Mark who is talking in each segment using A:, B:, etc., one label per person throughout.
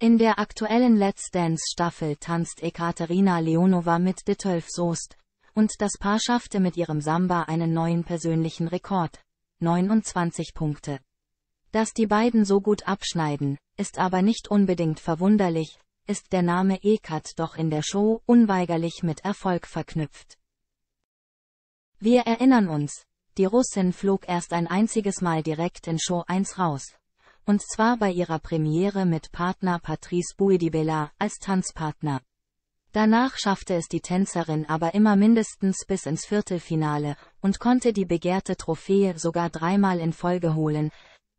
A: In der aktuellen Let's Dance Staffel tanzt Ekaterina Leonova mit Ditolf Soest, und das Paar schaffte mit ihrem Samba einen neuen persönlichen Rekord, 29 Punkte. Dass die beiden so gut abschneiden, ist aber nicht unbedingt verwunderlich, ist der Name Ekat doch in der Show unweigerlich mit Erfolg verknüpft. Wir erinnern uns, die Russin flog erst ein einziges Mal direkt in Show 1 raus. Und zwar bei ihrer Premiere mit Partner Patrice Bouedibella als Tanzpartner. Danach schaffte es die Tänzerin aber immer mindestens bis ins Viertelfinale und konnte die begehrte Trophäe sogar dreimal in Folge holen,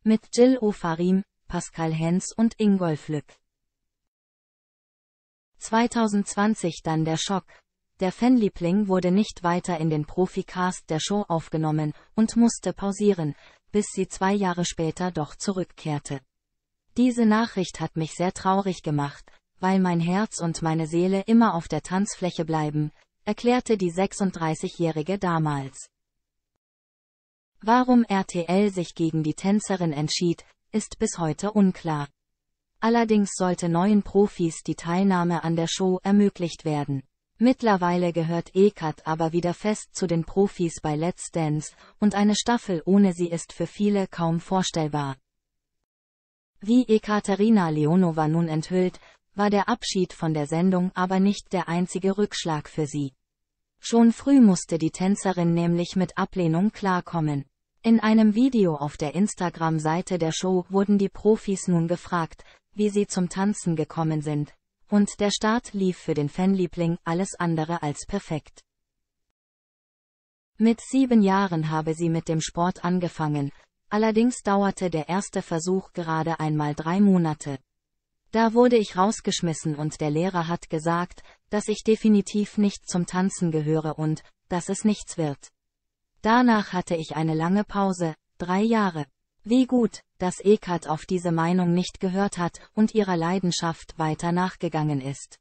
A: mit Jill Ofarim, Pascal Hens und Ingolf Lück. 2020 dann der Schock. Der Fanliebling wurde nicht weiter in den Profi-Cast der Show aufgenommen und musste pausieren, bis sie zwei Jahre später doch zurückkehrte. Diese Nachricht hat mich sehr traurig gemacht, weil mein Herz und meine Seele immer auf der Tanzfläche bleiben, erklärte die 36-Jährige damals. Warum RTL sich gegen die Tänzerin entschied, ist bis heute unklar. Allerdings sollte neuen Profis die Teilnahme an der Show ermöglicht werden. Mittlerweile gehört Ekat aber wieder fest zu den Profis bei Let's Dance, und eine Staffel ohne sie ist für viele kaum vorstellbar. Wie Ekaterina Leonova nun enthüllt, war der Abschied von der Sendung aber nicht der einzige Rückschlag für sie. Schon früh musste die Tänzerin nämlich mit Ablehnung klarkommen. In einem Video auf der Instagram-Seite der Show wurden die Profis nun gefragt, wie sie zum Tanzen gekommen sind, und der Start lief für den Fanliebling alles andere als perfekt. Mit sieben Jahren habe sie mit dem Sport angefangen, allerdings dauerte der erste Versuch gerade einmal drei Monate. Da wurde ich rausgeschmissen und der Lehrer hat gesagt, dass ich definitiv nicht zum Tanzen gehöre und, dass es nichts wird. Danach hatte ich eine lange Pause, drei Jahre. Wie gut, dass Eckart auf diese Meinung nicht gehört hat und ihrer Leidenschaft weiter nachgegangen ist.